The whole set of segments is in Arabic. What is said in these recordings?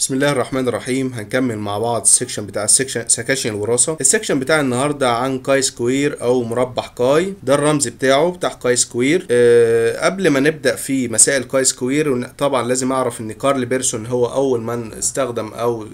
بسم الله الرحمن الرحيم هنكمل مع بعض السكشن بتاع السكشن سكاشن الوراثه السكشن بتاع النهارده عن كاي سكوير او مربع كاي ده الرمز بتاعه بتاع كاي سكوير أه قبل ما نبدا في مسائل كاي سكوير طبعا لازم اعرف ان كارل بيرسون هو اول من استخدم او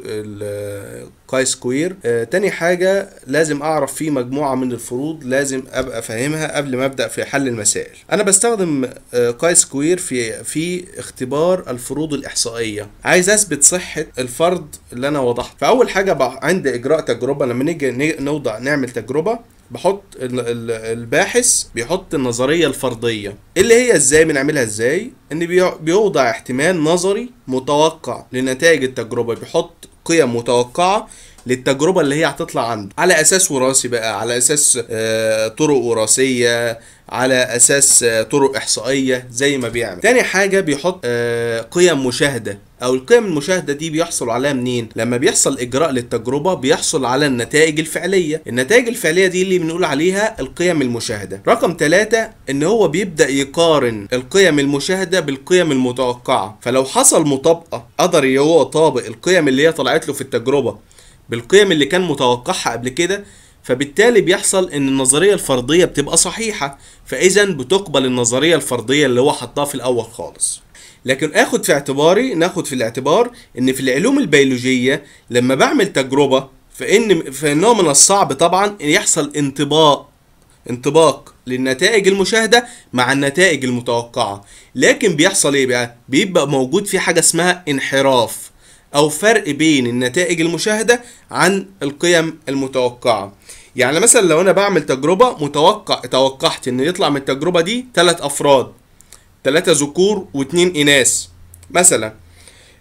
كاي سكوير أه تاني حاجه لازم اعرف في مجموعه من الفروض لازم ابقى فاهمها قبل ما ابدا في حل المسائل انا بستخدم آه، كاي سكوير في في اختبار الفروض الاحصائيه عايز اثبت صحه ناحيه الفرض اللي انا وضحته فاول حاجه عند اجراء تجربه لما نيجي نوضع نعمل تجربه بحط الباحث بيحط النظريه الفرضيه اللي هي ازاي بنعملها ازاي ان بيوضع احتمال نظري متوقع لنتائج التجربه بيحط قيم متوقعه للتجربه اللي هي هتطلع عنده على اساس وراثي بقى على اساس آه، طرق وراثيه على اساس آه، طرق احصائيه زي ما بيعمل تاني حاجه بيحط آه، قيم مشاهده او القيم المشاهده دي بيحصل عليها منين لما بيحصل اجراء للتجربه بيحصل على النتائج الفعليه النتائج الفعليه دي اللي بنقول عليها القيم المشاهده رقم ثلاثة ان هو بيبدا يقارن القيم المشاهده بالقيم المتوقعه فلو حصل مطابقه قدر هو طابق القيم اللي هي طلعت له في التجربه بالقيم اللي كان متوقعها قبل كده فبالتالي بيحصل ان النظريه الفرديه بتبقى صحيحه فاذا بتقبل النظريه الفرديه اللي هو حطها في الاول خالص لكن اخد في اعتباري ناخد في الاعتبار ان في العلوم البيولوجيه لما بعمل تجربه فان فانه من الصعب طبعا ان يحصل انطباق انطباق للنتائج المشاهده مع النتائج المتوقعه لكن بيحصل ايه بقى بيبقى موجود في حاجه اسمها انحراف أو فرق بين النتائج المشاهدة عن القيم المتوقعة يعني مثلا لو أنا بعمل تجربة متوقع توقعت إن يطلع من التجربة دي ثلاث أفراد ثلاثة ذكور واتنين إناث مثلا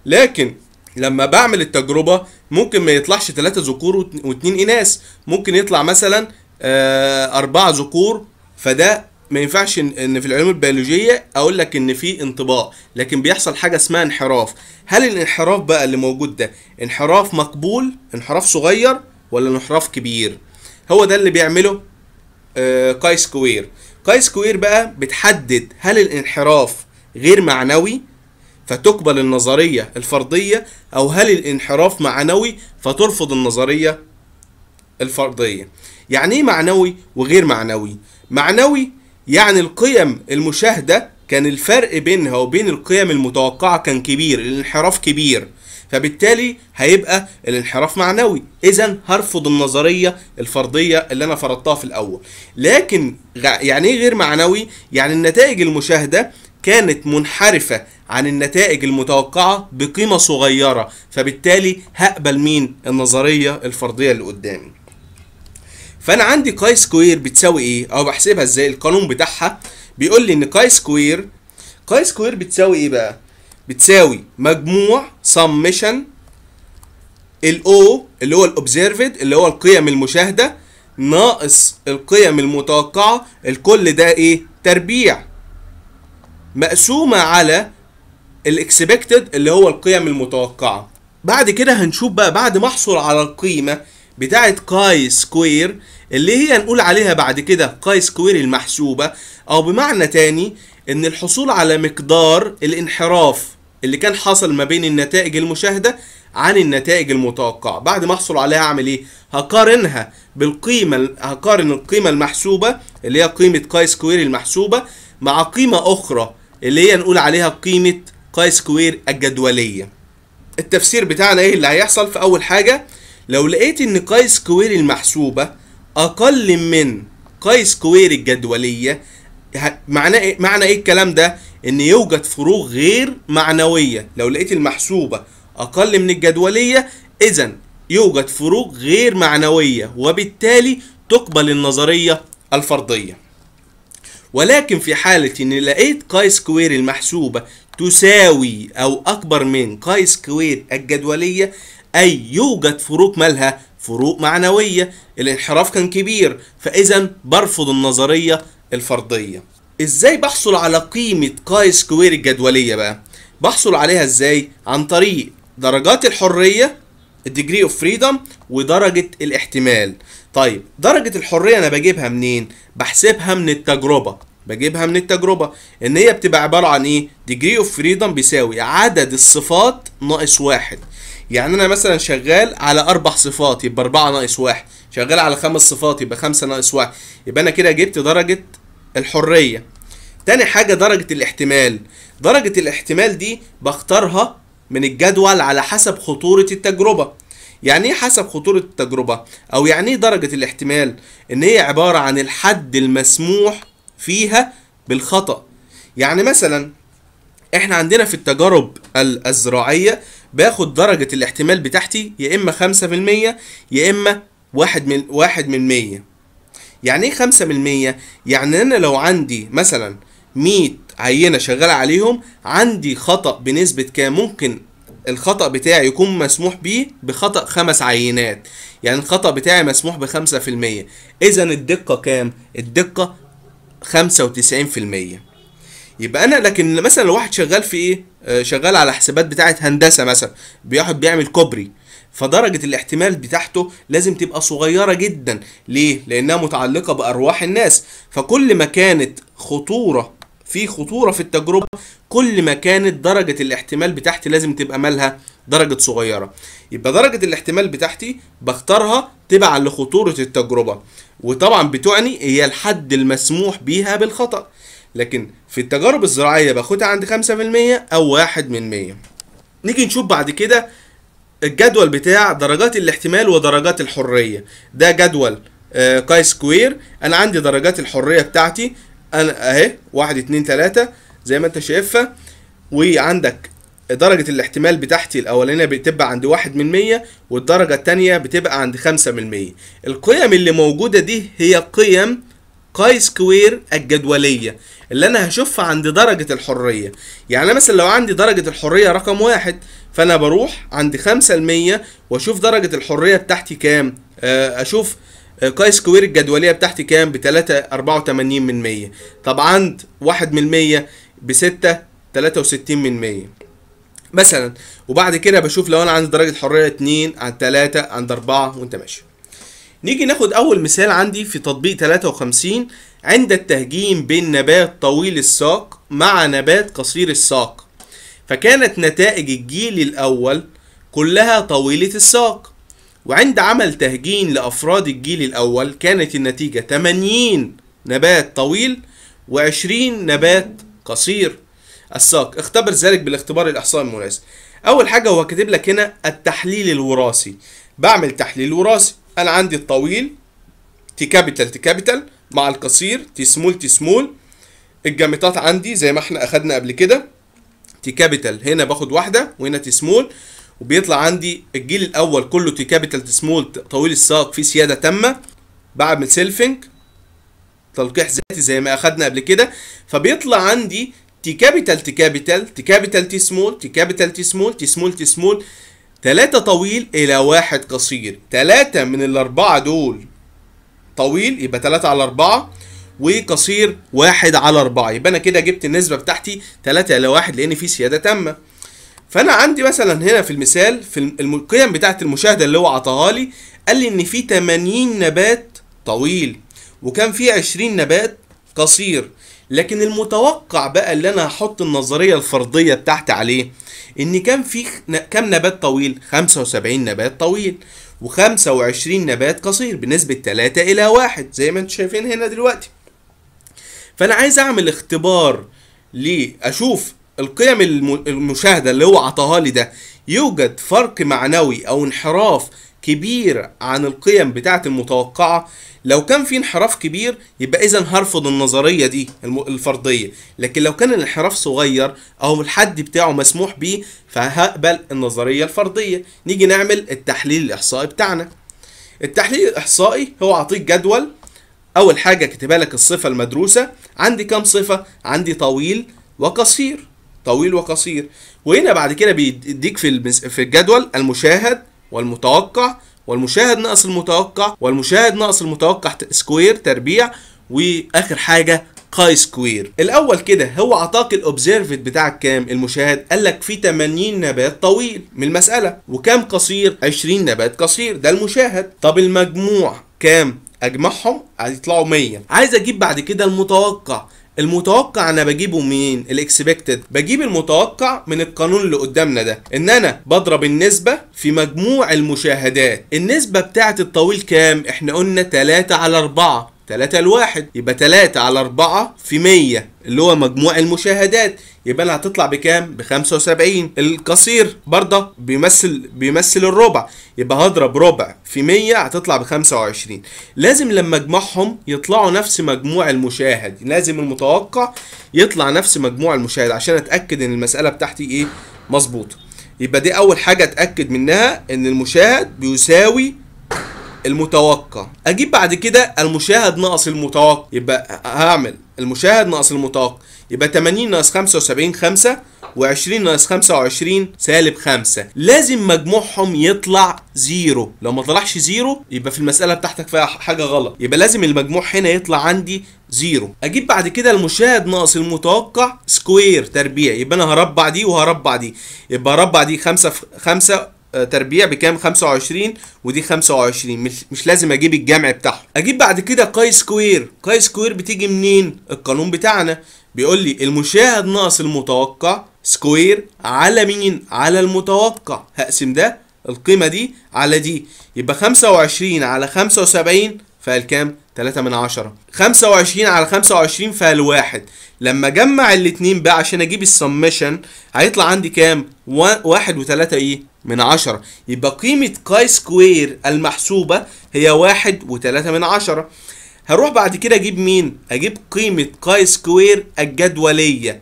لكن لما بعمل التجربة ممكن ما يطلعش ثلاثة ذكور واتنين إناث ممكن يطلع مثلا آه، أربعة ذكور فده ما ينفعش ان في العلوم البيولوجيه اقول لك ان في انطباع لكن بيحصل حاجه اسمها انحراف هل الانحراف بقى اللي موجود ده انحراف مقبول انحراف صغير ولا انحراف كبير هو ده اللي بيعمله كاي سكوير كاي سكوير بقى بتحدد هل الانحراف غير معنوي فتقبل النظريه الفرديه او هل الانحراف معنوي فترفض النظريه الفرديه يعني ايه معنوي وغير معنوي معنوي يعني القيم المشاهدة كان الفرق بينها وبين القيم المتوقعة كان كبير الانحراف كبير فبالتالي هيبقى الانحراف معنوي اذا هرفض النظريه الفرضيه اللي انا فرضتها في الاول لكن يعني ايه غير معنوي يعني النتائج المشاهده كانت منحرفه عن النتائج المتوقعه بقيمه صغيره فبالتالي هقبل مين النظريه الفرضيه اللي قدامي فانا عندي كاي سكوير بتساوي ايه او بحسبها ازاي القانون بتاعها بيقول لي ان كاي سكوير كاي سكوير بتساوي ايه بقى بتساوي مجموع سمشن الاو اللي هو الاوبزرفد اللي هو القيم المشاهده ناقص القيم المتوقعه الكل ده ايه تربيع مقسومه على الاكسبكتد اللي هو القيم المتوقعه بعد كده هنشوف بقى بعد ما احصل على القيمه بتاعه كاي سكوير اللي هي نقول عليها بعد كده كاي سكوير المحسوبه او بمعنى تاني ان الحصول على مقدار الانحراف اللي كان حصل ما بين النتائج المشاهده عن النتائج المتوقعه بعد ما احصل عليها اعمل ايه هقارنها بالقيمه هقارن القيمه المحسوبه اللي هي قيمه كاي سكوير المحسوبه مع قيمه اخرى اللي هي نقول عليها قيمه كاي سكوير الجدوليه التفسير بتاعنا ايه اللي هيحصل في اول حاجه لو لقيت ان قاي سكوير المحسوبة اقل من قاي سكوير الجدولية معناه ايه معنى ايه الكلام ده ان يوجد فروق غير معنوية لو لقيت المحسوبة اقل من الجدولية اذا يوجد فروق غير معنوية وبالتالي تقبل النظرية الفرضية ولكن في حالة ان لقيت قاي سكوير المحسوبة تساوي او اكبر من قاي سكوير الجدولية أي يوجد فروق مالها فروق معنوية الانحراف كان كبير فإذا برفض النظرية الفردية إزاي بحصل على قيمة كاي سكوير الجدولية بقى بحصل عليها إزاي عن طريق درجات الحرية الديجري اوف فريدم ودرجة الاحتمال طيب درجة الحرية أنا بجيبها منين بحسبها من التجربة بجيبها من التجربة ان هي بتبقى عبارة عن ايه ديجري اوف فريدم بيساوي عدد الصفات ناقص واحد يعني انا مثلا شغال على اربع صفات يبقى اربعة ناقص واحد شغال على خمس صفات يبقى خمسة ناقص واحد يبقى انا كده جبت درجة الحرية تاني حاجة درجة الاحتمال درجة الاحتمال دي بختارها من الجدول على حسب خطورة التجربة يعني ايه حسب خطورة التجربة او يعني ايه درجة الاحتمال ان هي عبارة عن الحد المسموح فيها بالخطأ يعني مثلا احنا عندنا في التجارب الزراعية باخد درجة الاحتمال بتاعتي يا إما خمسة في المية يا إما واحد من واحد من مية يعني إيه خمسة من مية؟ يعني أنا لو عندي مثلا مية عينة شغالة عليهم عندي خطأ بنسبة كام ممكن الخطأ بتاعي يكون مسموح بيه بخطأ خمس عينات يعني الخطأ بتاعي مسموح بخمسة في المية إذا الدقة كام؟ الدقة خمسة وتسعين في المية يبقى انا لكن مثلا لو واحد شغال في ايه آه، شغال على حسابات بتاعه هندسه مثلا بياخد بيعمل كوبري فدرجة الاحتمال بتاعته لازم تبقى صغيرة جدا ليه؟ لأنها متعلقة بأرواح الناس فكل ما كانت خطورة في خطورة في التجربة كل ما كانت درجة الاحتمال بتاعتي لازم تبقى مالها درجة صغيرة يبقى درجة الاحتمال بتاعتي بختارها تبعا لخطورة التجربة وطبعا بتعني هي الحد المسموح بيها بالخطأ لكن في التجارب الزراعية باخدها عند 5% أو 1% من 100 نيجي نشوف بعد كده الجدول بتاع درجات الاحتمال ودرجات الحرية ده جدول آه كاي سكوير انا عندي درجات الحرية بتاعتي انا اهي 1 2 3 زي ما انت شايفها وعندك درجة الاحتمال بتاعتي الأولانية بتبقى عند واحد من مية والدرجة التانية بتبقى عند خمسة من مية القيم اللي موجودة دي هي قيم كاي سكوير الجدوليه اللي انا هشوفها عند درجه الحريه يعني مثلا لو عندي درجه الحريه رقم واحد فانا بروح عند 5 المية واشوف درجه الحريه بتاعتي كام آه، اشوف كاي آه، سكوير الجدوليه بتاعتي كام بتلاتة أربعة 84 من مية طب عند واحد من 100 بستة تلاتة 63 من مية مثلا وبعد كده بشوف لو انا عندي درجه حريه 2 عند 3 عند 4 وانت ماشي نيجي ناخد أول مثال عندي في تطبيق 53 عند التهجين بين نبات طويل الساق مع نبات قصير الساق فكانت نتائج الجيل الأول كلها طويلة الساق وعند عمل تهجين لأفراد الجيل الأول كانت النتيجة 80 نبات طويل و20 نبات قصير الساق اختبر ذلك بالاختبار الإحصائي المناسب أول حاجة هو كاتب لك هنا التحليل الوراثي بعمل تحليل وراثي انا عندي الطويل تي كابيتال تي كابيتال مع القصير تي سمول تي سمول الجامتات عندي زي ما احنا اخدنا قبل كده تي كابيتال هنا باخد واحده وهنا تي سمول وبيطلع عندي الجيل الاول كله تي كابيتال تي سمول طويل الساق في سياده تامه بعمل سيلفنج تلقيح ذاتي زي ما اخدنا قبل كده فبيطلع عندي تي كابيتال تي كابيتال تي كابيتال تي سمول تي كابيتال تي سمول تي سمول تي سمول تلاتة طويل إلى واحد قصير تلاتة من الأربعة دول طويل يبقى تلاتة على أربعة وقصير واحد على أربعة يبقى أنا كده جبت النسبة بتاعتي تلاتة إلى واحد لأن في سيادة تامة فأنا عندي مثلا هنا في المثال في القيم بتاعة المشاهدة اللي هو عطاها لي قال لي إن في تمانين نبات طويل وكان في عشرين نبات قصير لكن المتوقع بقى اللي انا هحط النظريه الفرضيه بتاعتي عليه ان كان في كام نبات طويل 75 نبات طويل و25 نبات قصير بنسبه 3 الى 1 زي ما انتم شايفين هنا دلوقتي فانا عايز اعمل اختبار لاشوف القيم المشاهده اللي هو عطاها لي ده يوجد فرق معنوي او انحراف كبير عن القيم بتاعت المتوقعه لو كان في انحراف كبير يبقى اذا هرفض النظريه دي الفرضيه لكن لو كان الانحراف صغير او الحد بتاعه مسموح بيه فهقبل النظريه الفرضيه نيجي نعمل التحليل الاحصائي بتاعنا التحليل الاحصائي هو اعطيك جدول اول حاجه كاتبها لك الصفه المدروسه عندي كام صفه عندي طويل وقصير طويل وقصير وهنا بعد كده بيديك في الجدول المشاهد والمتوقع والمشاهد ناقص المتوقع والمشاهد ناقص المتوقع سكوير تربيع واخر حاجه كاي سكوير الاول كده هو عطاك الاوبزيرفد بتاعك كام المشاهد قال لك في 80 نبات طويل من المساله وكام قصير 20 نبات قصير ده المشاهد طب المجموع كام اجمعهم هيطلعوا 100 عايز اجيب بعد كده المتوقع المتوقع انا بجيبه منين الاكسبكتد بجيب المتوقع من القانون اللي قدامنا ده ان انا بضرب النسبه في مجموع المشاهدات النسبه بتاعه الطويل كام احنا قلنا 3 على 4 3 1 يبقى 3 على 4 في 100 اللي هو مجموع المشاهدات يبقى انا هتطلع بكام ب 75 القصير برضه بيمثل بيمثل الربع يبقى هضرب ربع في 100 هتطلع ب 25 لازم لما اجمعهم يطلعوا نفس مجموع المشاهد لازم المتوقع يطلع نفس مجموع المشاهد عشان اتاكد ان المساله بتاعتي ايه مظبوطه يبقى دي اول حاجه اتاكد منها ان المشاهد بيساوي المتوقع اجيب بعد كده المشاهد ناقص المتوقع يبقى هعمل المشاهد ناقص المتوقع يبقى 80 ناقص 75 5 و20 ناقص 25 سالب 5 لازم مجموعهم يطلع زيرو لو ما طلعش زيرو يبقى في المساله بتاعتك فيها حاجه غلط يبقى لازم المجموع هنا يطلع عندي زيرو اجيب بعد كده المشاهد ناقص المتوقع سكوير تربيع يبقى انا هربع دي وهربع دي يبقى هربع دي 5 في 5 تربيع بكام 25 ودي 25 مش, مش لازم اجيب الجمع بتاعهم اجيب بعد كده قاي سكوير قاي سكوير بتيجي منين القانون بتاعنا بيقول لي المشاهد ناقص المتوقع سكوير على مين على المتوقع هقسم ده القيمه دي على دي يبقى 25 على 75 فالكام 3 من 10 25 على 25 فالواحد لما اجمع الاثنين بقى عشان اجيب السمشن هيطلع عندي كام واحد وتلاتة ايه من 10 يبقى قيمة كاي سكوير المحسوبة هي واحد وتلاتة من 10 هروح بعد كده اجيب مين اجيب قيمة كاي سكوير الجدولية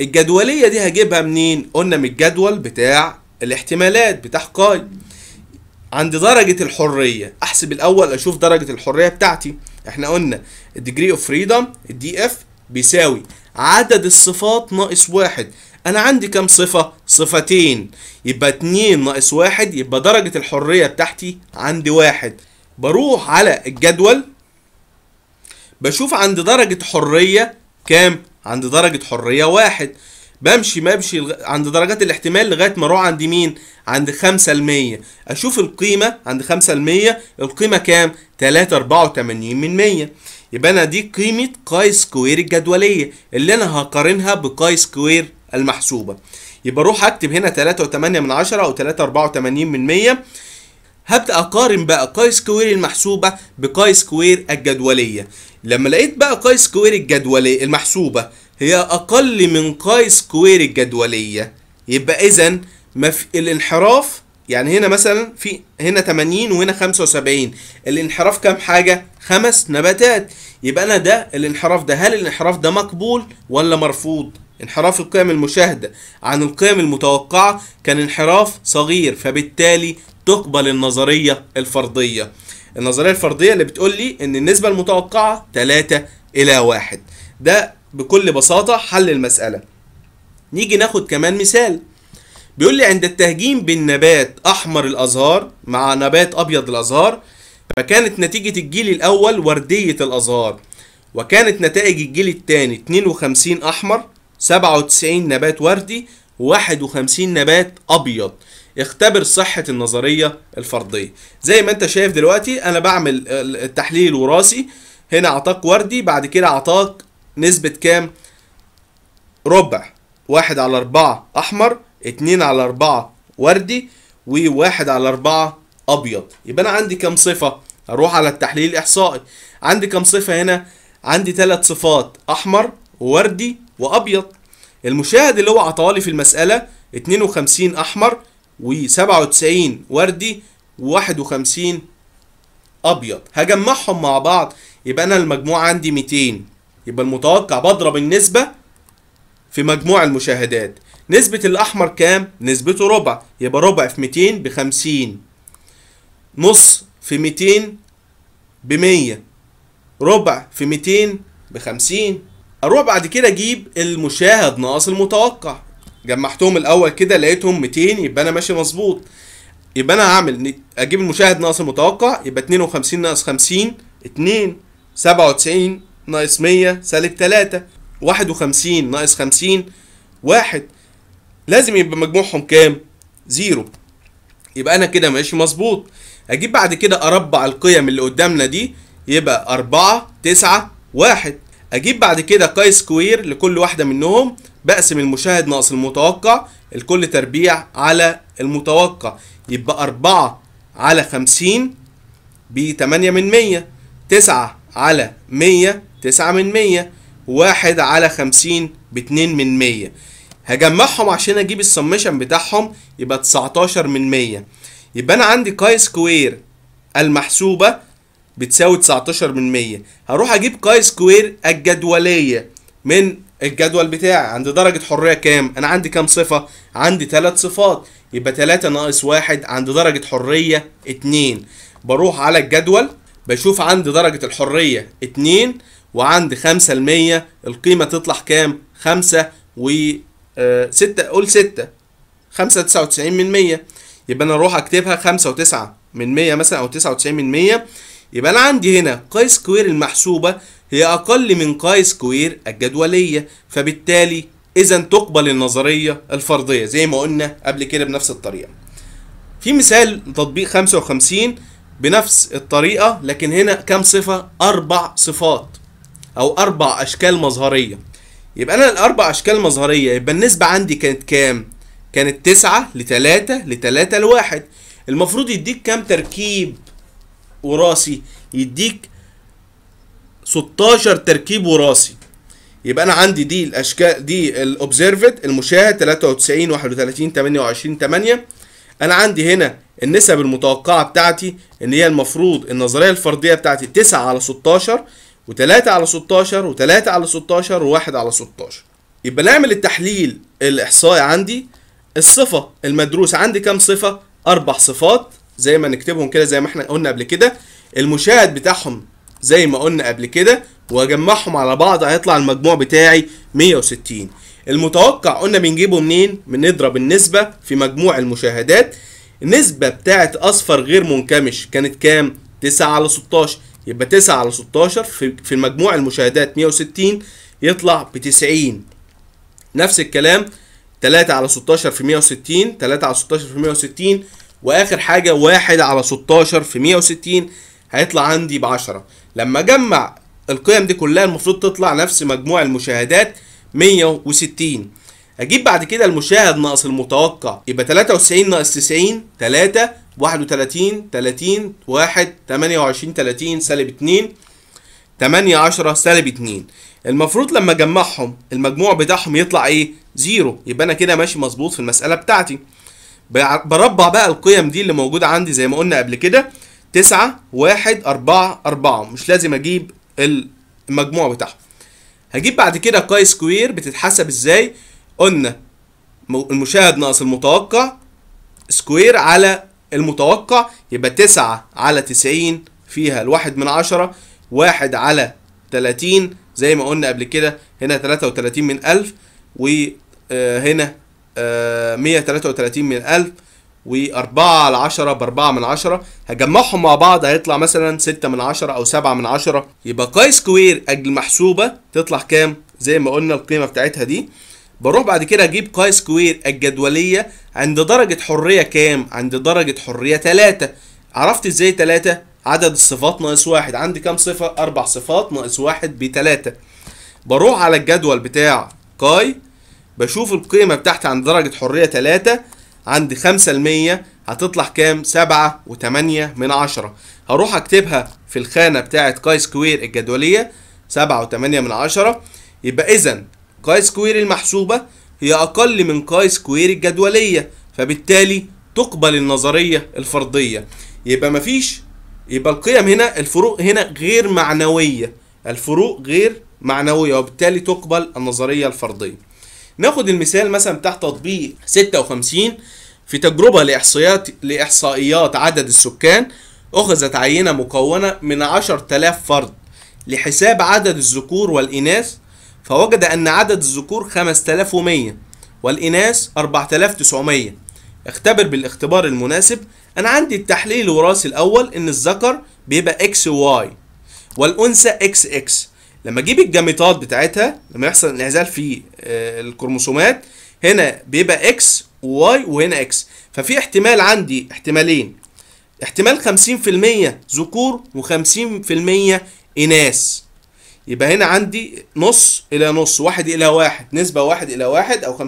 الجدولية دي هجيبها منين قلنا من الجدول بتاع الاحتمالات بتاع كاي عند درجة الحرية احسب الاول اشوف درجة الحرية بتاعتي احنا قلنا الديجري اوف فريدم الدي اف بيساوي عدد الصفات ناقص واحد انا عندي كام صفة صفتين يبقى اتنين ناقص واحد يبقى درجة الحرية بتاعتي عندي واحد بروح على الجدول بشوف عند درجة حرية كام عند درجة حرية واحد بمشي بمشي عند درجات الاحتمال لغايه ما اروح عند مين عند 5 المية اشوف القيمه عند 5 المية القيمه كام 3.84 من 100 يبقى انا دي قيمه قاي سكوير الجدوليه اللي انا هقارنها بقاي سكوير المحسوبه يبقى اروح اكتب هنا 3.8 من 10 او 3.84 من 100 هبدا اقارن بقى قاي سكوير المحسوبه بقاي سكوير الجدوليه لما لقيت بقى قاي سكوير الجدوليه المحسوبه هي أقل من قاي سكوير الجدولية يبقى إذا الانحراف يعني هنا مثلا في هنا 80 وهنا 75 الانحراف كام حاجة؟ خمس نباتات يبقى أنا ده الانحراف ده هل الانحراف ده مقبول ولا مرفوض؟ انحراف القيم المشاهدة عن القيم المتوقعة كان انحراف صغير فبالتالي تقبل النظرية الفرضية النظرية الفرضية اللي بتقول لي إن النسبة المتوقعة 3 إلى 1 ده بكل بساطة حل المسألة نيجي ناخد كمان مثال بيقول لي عند التهجين بين نبات أحمر الأزهار مع نبات أبيض الأزهار فكانت نتيجة الجيل الأول وردية الأزهار وكانت نتائج الجيل الثاني 52 أحمر 97 نبات وردي 51 نبات أبيض اختبر صحة النظرية الفرضية زي ما انت شايف دلوقتي انا بعمل التحليل الوراثي هنا اعطاك وردي بعد كده اعطاك نسبة كام ربع واحد على أربعة أحمر اتنين على أربعة وردي وواحد على أربعة أبيض يبقى أنا عندي كام صفة أروح على التحليل الإحصائي عندي كام صفة هنا عندي ثلاث صفات أحمر ووردي وأبيض المشاهد اللي هو عطالي في المسألة 52 أحمر و97 وردي و51 أبيض هجمعهم مع بعض يبقى أنا المجموع عندي 200 يبقى المتوقع بضرب النسبة في مجموع المشاهدات نسبة الأحمر كام؟ نسبته ربع يبقى ربع في 200 ب 50 نص في 200 ب 100 ربع في 200 ب 50 أروح بعد كده أجيب المشاهد ناقص المتوقع جمعتهم الأول كده لقيتهم 200 يبقى أنا ماشي مظبوط يبقى أنا هعمل أجيب المشاهد ناقص المتوقع يبقى 52 ناقص 50 2 97 ناقص 100 سالب 3 51 ناقص 50 1 لازم يبقى مجموعهم كام؟ 0 يبقى انا كده ماشي مظبوط اجيب بعد كده اربع القيم اللي قدامنا دي يبقى 4 9 1 اجيب بعد كده كاي سكوير لكل واحده منهم بقسم المشاهد ناقص المتوقع الكل تربيع على المتوقع يبقى 4 على 50 ب 8 من 100 9 على 100 تسعة من مية واحد على خمسين باتنين من مية هجمعهم عشان اجيب السمشن بتاعهم يبقى تسعتاشر من مية يبقى انا عندي كاي سكوير المحسوبة بتساوي تسعتاشر من مية هروح اجيب كاي سكوير الجدولية من الجدول بتاعي عند درجة حرية كام انا عندي كام صفة عندي ثلاث صفات يبقى تلاتة ناقص واحد عند درجة حرية اتنين بروح على الجدول بشوف عندي درجة الحرية اتنين وعند 5 المية القيمة تطلع كام؟ 5 و 6 آه، قول 6 تسعة وتسعين من 100 يبقى انا اروح اكتبها خمسة وتسعة من 100 مثلا او 99 من 100 يبقى انا عندي هنا قاي سكوير المحسوبة هي اقل من قاي سكوير الجدولية فبالتالي اذا تقبل النظرية الفرضية زي ما قلنا قبل كده بنفس الطريقة في مثال تطبيق 55 بنفس الطريقة لكن هنا كام صفة؟ أربع صفات او اربع اشكال مظهريه يبقى انا الاربع اشكال مظهريه يبقى النسبه عندي كانت كام كانت 9 ل 3 ل 3 ل 1 المفروض يديك كام تركيب وراثي يديك 16 تركيب وراثي يبقى انا عندي دي الاشكال دي الاوبزرفد المشاهد 93 31 28 8 انا عندي هنا النسب المتوقعه بتاعتي ان هي المفروض النظريه الفرديه بتاعتي 9 على 16 و3 على 16 و3 على 16 و1 على 16 يبقى نعمل التحليل الاحصائي عندي الصفه المدروس عندي كام صفه اربع صفات زي ما نكتبهم كده زي ما احنا قلنا قبل كده المشاهد بتاعهم زي ما قلنا قبل كده واجمعهم على بعض هيطلع المجموع بتاعي 160 المتوقع قلنا بنجيبه منين بنضرب النسبه في مجموع المشاهدات النسبه بتاعه اصفر غير منكمش كانت كام 9 على 16 يبقى 9 على 16 في, مجموع المشاهدات 160 يطلع ب 90 نفس الكلام 3 على 16 في 160 3 على 16 في 160 واخر حاجه 1 على 16 في 160 هيطلع عندي ب 10 لما اجمع القيم دي كلها المفروض تطلع نفس مجموع المشاهدات 160 اجيب بعد كده المشاهد ناقص المتوقع يبقى 93 ناقص 90 3 31 30 1 28 30 سالب 2 8 10 سالب 2 المفروض لما اجمعهم المجموع بتاعهم يطلع ايه؟ زيرو يبقى انا كده ماشي مظبوط في المسألة بتاعتي بربع بقى القيم دي اللي موجودة عندي زي ما قلنا قبل كده 9 1 4 4 مش لازم اجيب المجموع بتاعهم هجيب بعد كده كاي سكوير بتتحسب ازاي؟ قلنا المشاهد ناقص المتوقع سكوير على المتوقع يبقى تسعة على 90 فيها الواحد من عشرة واحد على 30 زي ما قلنا قبل كده هنا تلاتة وتلاتين من ألف وهنا آه، آه، مية تلاتة وتلاتين من ألف على على عشرة بأربعة من عشرة هجمعهم مع بعض هيطلع مثلا ستة من عشرة أو سبعة من عشرة يبقى قاي سكوير أجل محسوبة تطلع كام زي ما قلنا القيمة بتاعتها دي بروح بعد كده اجيب كاي سكوير الجدوليه عند درجه حريه كام عند درجه حريه 3 عرفت ازاي 3 عدد الصفات ناقص واحد عندي كام صفه اربع صفات ناقص واحد بتلاتة بروح على الجدول بتاع كاي بشوف القيمه بتاعتي عند درجه حريه 3 عند 5% هتطلع كام 7 و8 من 10 هروح اكتبها في الخانه بتاعت كاي سكوير الجدوليه 7 و8 من 10 يبقى اذا كاي سكوير المحسوبة هي أقل من كاي سكوير الجدولية فبالتالي تقبل النظرية الفردية يبقى مفيش يبقى القيم هنا الفروق هنا غير معنوية الفروق غير معنوية وبالتالي تقبل النظرية الفردية ناخد المثال مثلا بتاع تطبيق 56 في تجربة لإحصائيات لإحصائيات عدد السكان أخذت عينة مكونة من 10000 فرد لحساب عدد الذكور والإناث فوجد أن عدد الذكور 5100 والإناث 4900 اختبر بالاختبار المناسب أنا عندي التحليل الوراثي الأول إن الذكر بيبقى إكس واي والأنثى إكس إكس لما أجيب الجاميتات بتاعتها لما يحصل انعزال في آه، الكروموسومات هنا بيبقى إكس وواي وهنا إكس ففي احتمال عندي احتمالين احتمال 50% ذكور و50% إناث يبقى هنا عندي نص الى نص واحد الى واحد نسبة واحد الى واحد او 50% 50%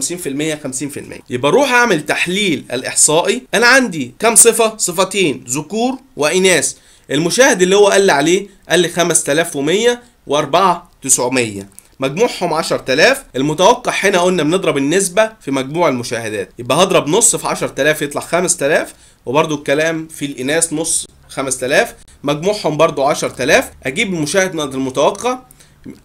يبقى اروح اعمل تحليل الاحصائي انا عندي كام صفة صفتين ذكور واناث المشاهد اللي هو قال لي عليه قال لي 5100 و4 900 مجموعهم 10000 المتوقع هنا قلنا بنضرب النسبة في مجموع المشاهدات يبقى هضرب نص في 10000 يطلع 5000 وبرده الكلام في الإناث نص 5000 مجموعهم برضو 10000 أجيب المشاهد المتوقع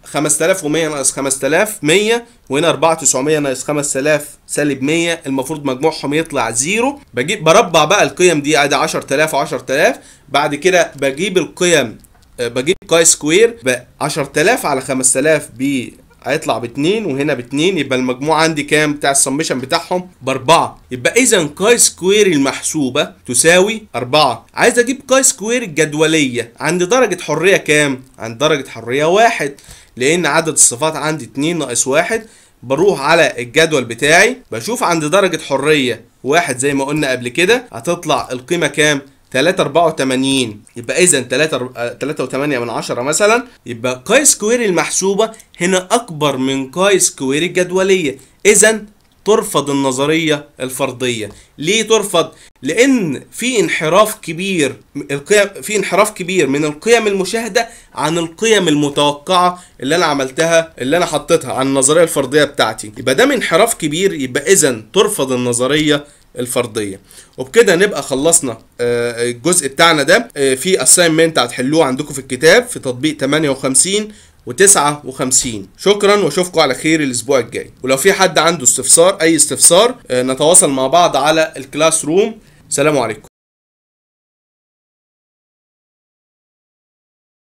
5100 ناقص 5100 وهنا 4900 ناقص 5000 سالب 100 المفروض مجموعهم يطلع زيرو بجيب بربع بقى القيم دي ادي 10000 10000 بعد كده بجيب القيم آه، بجيب كاي سكوير ب 10000 على 5000 ب هيطلع باتنين وهنا باتنين يبقى المجموع عندي كام بتاع السمشن بتاعهم باربعة يبقى اذا كاي سكوير المحسوبة تساوي اربعة عايز اجيب كاي سكوير الجدولية عند درجة حرية كام عند درجة حرية واحد لان عدد الصفات عندي اتنين ناقص واحد بروح على الجدول بتاعي بشوف عند درجة حرية واحد زي ما قلنا قبل كده هتطلع القيمة كام 3 84 يبقى اذا 3 3 و8 من 10 مثلا يبقى كاي سكوير المحسوبه هنا اكبر من كاي سكوير الجدوليه اذا ترفض النظريه الفرديه ليه ترفض لان في انحراف كبير القيم في انحراف كبير من القيم المشاهده عن القيم المتوقعه اللي انا عملتها اللي انا حطيتها عن النظريه الفرديه بتاعتي يبقى ده انحراف كبير يبقى اذا ترفض النظريه الفرضيه وبكده نبقى خلصنا آه، الجزء بتاعنا ده آه، في اساينمنت هتحلوه عندكم في الكتاب في تطبيق 58 و59 شكرا واشوفكم على خير الاسبوع الجاي ولو في حد عنده استفسار اي استفسار آه، نتواصل مع بعض على الكلاس روم سلام عليكم